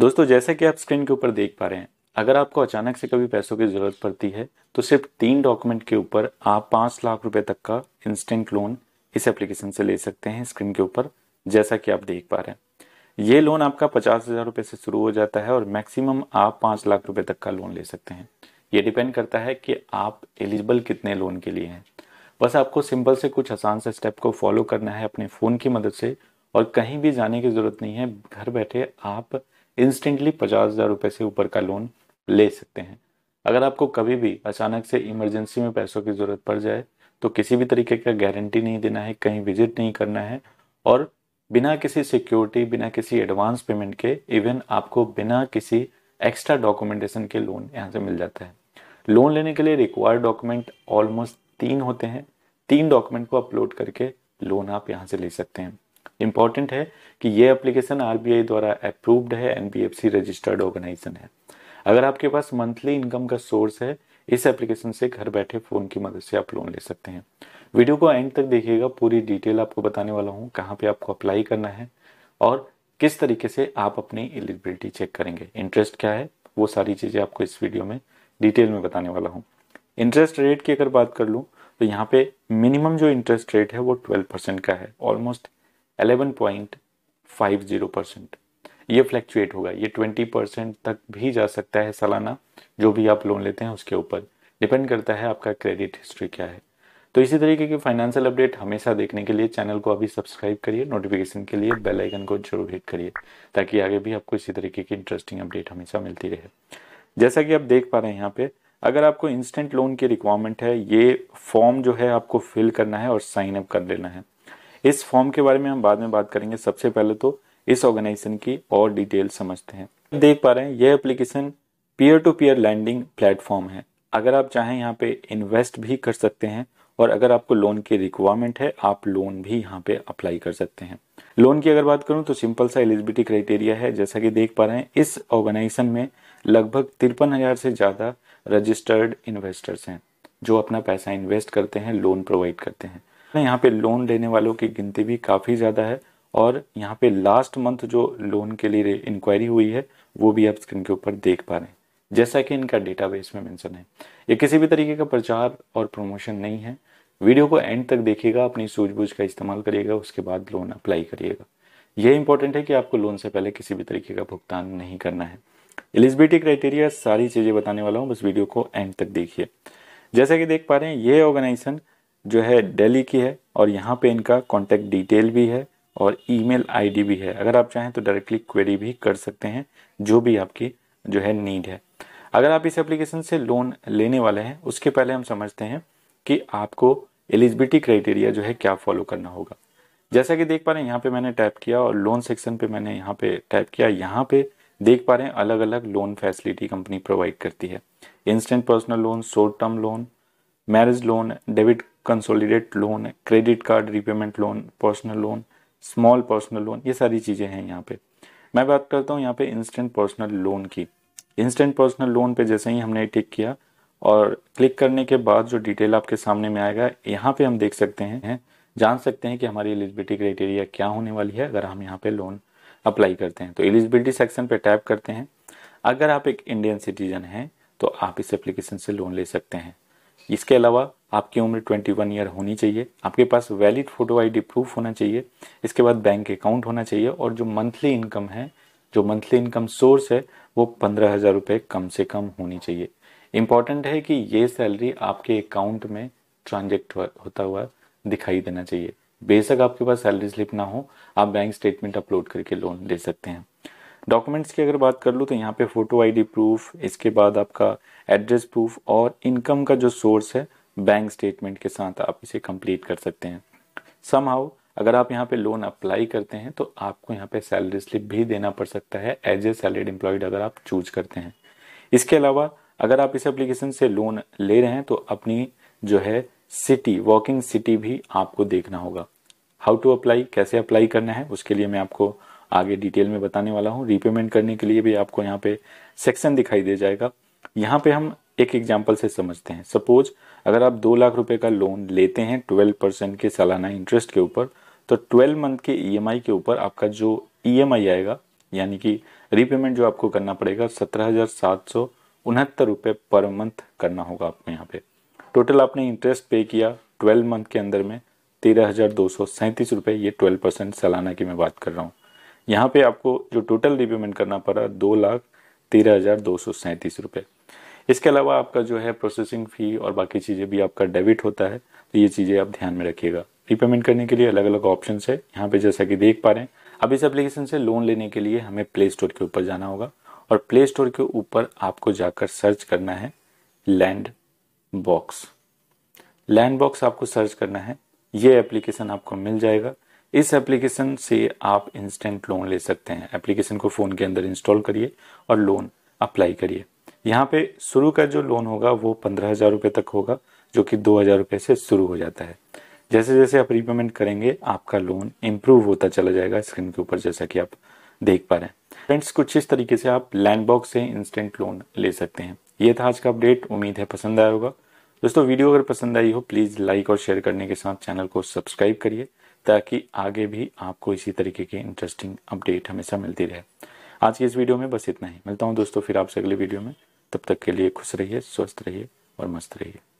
दोस्तों जैसे कि आप स्क्रीन के ऊपर देख पा रहे हैं अगर आपको अचानक से कभी पैसों की ज़रूरत पड़ती है तो सिर्फ तीन डॉक्यूमेंट के ऊपर आप पांच लाख रुपए तक का इंस्टेंट लोन इस एप्लीकेशन से ले सकते हैं स्क्रीन के ऊपर जैसा कि आप देख पा रहे हैं ये लोन आपका पचास हज़ार रुपये से शुरू हो जाता है और मैक्सिमम आप पांच लाख रुपए तक का लोन ले सकते हैं ये डिपेंड करता है कि आप एलिजिबल कितने लोन के लिए हैं बस आपको सिंपल से कुछ आसान से स्टेप को फॉलो करना है अपने फ़ोन की मदद से और कहीं भी जाने की ज़रूरत नहीं है घर बैठे आप इंस्टेंटली पचास हज़ार रुपये से ऊपर का लोन ले सकते हैं अगर आपको कभी भी अचानक से इमरजेंसी में पैसों की ज़रूरत पड़ जाए तो किसी भी तरीके का गारंटी नहीं देना है कहीं विजिट नहीं करना है और बिना किसी सिक्योरिटी बिना किसी एडवांस पेमेंट के इवन आपको बिना किसी एक्स्ट्रा डॉक्यूमेंटेशन के लोन यहाँ से मिल जाता है लोन लेने के लिए रिक्वायर्ड डॉक्यूमेंट ऑलमोस्ट तीन होते हैं तीन डॉक्यूमेंट को अपलोड करके लोन आप यहाँ से ले सकते हैं इम्पॉर्टेंट है कि ये एप्लीकेशन आरबीआई द्वारा अप्रूव्ड है एनबीएफसी रजिस्टर्ड ऑर्गेनाइजेशन है अगर आपके पास मंथली इनकम का सोर्स है इस एप्लीकेशन से घर बैठे फ़ोन की मदद से आप लोन ले सकते हैं वीडियो को एंड तक देखिएगा पूरी डिटेल आपको बताने वाला हूँ कहाँ पे आपको अप्लाई करना है और किस तरीके से आप अपनी एलिजिबिलिटी चेक करेंगे इंटरेस्ट क्या है वो सारी चीज़ें आपको इस वीडियो में डिटेल में बताने वाला हूँ इंटरेस्ट रेट की अगर बात कर लूँ तो यहाँ पे मिनिमम जो इंटरेस्ट रेट है वो ट्वेल्व परसेंट का है ऑलमोस्ट 11.50 परसेंट ये फ्लैक्चुएट होगा ये 20 परसेंट तक भी जा सकता है सालाना जो भी आप लोन लेते हैं उसके ऊपर डिपेंड करता है आपका क्रेडिट हिस्ट्री क्या है तो इसी तरीके की फाइनेंशियल अपडेट हमेशा देखने के लिए चैनल को अभी सब्सक्राइब करिए नोटिफिकेशन के लिए बेल आइकन को जरूर हिट करिए ताकि आगे भी आपको इसी तरीके की इंटरेस्टिंग अपडेट हमेशा मिलती रहे जैसा कि आप देख पा रहे हैं यहाँ पे अगर आपको इंस्टेंट लोन की रिक्वायरमेंट है ये फॉर्म जो है आपको फिल करना है और साइन अप कर लेना है इस फॉर्म के बारे में हम बाद में बात करेंगे सबसे पहले तो इस ऑर्गेनाइजेशन की और डिटेल समझते हैं देख पा रहे हैं यह application peer to peer lending platform है अगर आप चाहें यहाँ पे इन्वेस्ट भी कर सकते हैं और अगर आपको लोन की रिक्वायरमेंट है आप लोन भी यहाँ पे अप्लाई कर सकते हैं लोन की अगर बात करूँ तो सिंपल सा एलिजिबिलिटी क्राइटेरिया है जैसा कि देख पा रहे हैं इस ऑर्गेनाइजेशन में लगभग तिरपन हज़ार से ज़्यादा रजिस्टर्ड इन्वेस्टर्स हैं जो अपना पैसा इन्वेस्ट करते हैं लोन प्रोवाइड करते हैं यहाँ पे लोन लेने वालों की गिनती भी काफ़ी ज़्यादा है और यहाँ पे लास्ट मंथ जो लोन के लिए इंक्वायरी हुई है वो भी आप स्क्रीन के ऊपर देख पा रहे हैं जैसा कि इनका डेटाबेस में मेंशन है ये किसी भी तरीके का प्रचार और प्रमोशन नहीं है वीडियो को एंड तक देखिएगा अपनी सूझबूझ का इस्तेमाल करिएगा उसके बाद लोन अप्लाई करिएगा यह इंपॉर्टेंट है कि आपको लोन से पहले किसी भी तरीके का भुगतान नहीं करना है एलिजिबिलिटी क्राइटेरिया सारी चीज़ें बताने वाला हूँ बस वीडियो को एंड तक देखिए जैसा कि देख पा रहे हैं ये ऑर्गेनाइजेशन जो है दिल्ली की है और यहाँ पे इनका कॉन्टैक्ट डिटेल भी है और ईमेल आईडी भी है अगर आप चाहें तो डायरेक्टली क्वेरी भी कर सकते हैं जो भी आपकी जो है नीड है अगर आप इस एप्लीकेशन से लोन लेने वाले हैं उसके पहले हम समझते हैं कि आपको एलिजिबिलिटी क्राइटेरिया जो है क्या फॉलो करना होगा जैसा कि देख पा रहे हैं यहाँ पे मैंने टाइप किया और लोन सेक्शन पे मैंने यहाँ पे टाइप किया यहाँ पे देख पा रहे हैं अलग अलग लोन फैसिलिटी कंपनी प्रोवाइड करती है instant personal loan short term loan marriage loan debit consolidate loan है credit card repayment loan personal loan small personal loan ये सारी चीज़ें हैं यहाँ पे मैं बात करता हूँ यहाँ पे इंस्टेंट पर्सनल लोन की इंस्टेंट पर्सनल लोन पे जैसे ही हमने टिक किया और क्लिक करने के बाद जो डिटेल आपके सामने में आएगा यहाँ पे हम देख सकते हैं जान सकते हैं कि हमारी एलिजिबिलिटी क्राइटेरिया क्या होने वाली है अगर हम यहाँ पे लोन अप्लाई करते हैं तो एलिजिबिलिटी सेक्शन पे टैप करते हैं अगर आप एक इंडियन सिटीजन हैं तो आप इस एप्लीकेशन से लोन ले सकते हैं इसके अलावा आपकी उम्र 21 ईयर होनी चाहिए आपके पास वैलिड फ़ोटो आईडी प्रूफ होना चाहिए इसके बाद बैंक अकाउंट होना चाहिए और जो मंथली इनकम है जो मंथली इनकम सोर्स है वो पंद्रह हज़ार रुपये कम से कम होनी चाहिए इम्पॉर्टेंट है कि ये सैलरी आपके अकाउंट में ट्रांजेक्ट होता हुआ दिखाई देना चाहिए बेशक आपके पास सैलरी स्लिप ना हो आप बैंक स्टेटमेंट अपलोड करके लोन ले सकते हैं डॉक्यूमेंट्स की अगर बात कर लूँ तो यहाँ पे फ़ोटो आईडी प्रूफ इसके बाद आपका एड्रेस प्रूफ और इनकम का जो सोर्स है बैंक स्टेटमेंट के साथ आप इसे कंप्लीट कर सकते हैं सम हाउ अगर आप यहाँ पे लोन अप्लाई करते हैं तो आपको यहाँ पे सैलरी स्लिप भी देना पड़ सकता है एज ए सैलरीड एम्प्लॉयड अगर आप चूज करते हैं इसके अलावा अगर आप इस एप्लीकेशन से लोन ले रहे हैं तो अपनी जो है सिटी वॉकिंग सिटी भी आपको देखना होगा हाउ टू अप्लाई कैसे अप्लाई करना है उसके लिए मैं आपको आगे डिटेल में बताने वाला हूँ रीपेमेंट करने के लिए भी आपको यहाँ पे सेक्शन दिखाई दे जाएगा यहाँ पे हम एक एग्जाम्पल से समझते हैं सपोज अगर आप दो लाख रुपए का लोन लेते हैं ट्वेल्व परसेंट के सालाना इंटरेस्ट के ऊपर तो ट्वेल्व मंथ के ई e के ऊपर आपका जो ई e आएगा यानी कि रीपेमेंट जो आपको करना पड़ेगा सत्रह हज़ार सात सौ उनहत्तर रुपये पर मंथ करना होगा आपको यहाँ पे टोटल आपने इंटरेस्ट पे किया ट्वेल्व मंथ के अंदर में तेरह हज़ार दो सौ सैंतीस रुपये ये ट्वेल्व परसेंट सालाना की मैं बात कर रहा हूँ यहाँ पे आपको जो टोटल रिपेमेंट करना पड़ा दो लाख तेरह हज़ार दो सौ सैंतीस रुपये इसके अलावा आपका जो है प्रोसेसिंग फ़ी और बाकी चीज़ें भी आपका डेबिट होता है तो ये चीज़ें आप ध्यान में रखिएगा रिपेमेंट करने के लिए अलग अलग ऑप्शन है यहाँ पे जैसा कि देख पा रहे हैं अब इस एप्लीकेशन से लोन लेने के लिए हमें प्ले स्टोर के ऊपर जाना होगा और प्ले स्टोर के ऊपर आपको जाकर सर्च करना है लैंड बॉक्स लैंड बॉक्स आपको सर्च करना है ये एप्लीकेशन आपको मिल जाएगा इस एप्लीकेशन से आप इंस्टेंट लोन ले सकते हैं एप्लीकेशन को फ़ोन के अंदर इंस्टॉल करिए और लोन अप्लाई करिए यहाँ पे शुरू का जो लोन होगा वो पंद्रह हज़ार रुपये तक होगा जो कि दो हज़ार रुपये से शुरू हो जाता है जैसे जैसे आप रिपेमेंट करेंगे आपका लोन इम्प्रूव होता चला जाएगा स्क्रीन के ऊपर जैसा कि आप देख पा रहे हैं फ्रेंड्स कुछ इस तरीके से आप लैंड बॉक्स से इंस्टेंट लोन ले सकते हैं ये था आज का अपडेट उम्मीद है पसंद आया होगा दोस्तों वीडियो अगर पसंद आई हो प्लीज़ लाइक और शेयर करने के साथ चैनल को सब्सक्राइब करिए ताकि आगे भी आपको इसी तरीके की इंटरेस्टिंग अपडेट हमेशा मिलती रहे आज की इस वीडियो में बस इतना ही मिलता हूँ दोस्तों फिर आपसे अगले वीडियो में तब तक के लिए खुश रहिए स्वस्थ रहिए और मस्त रहिए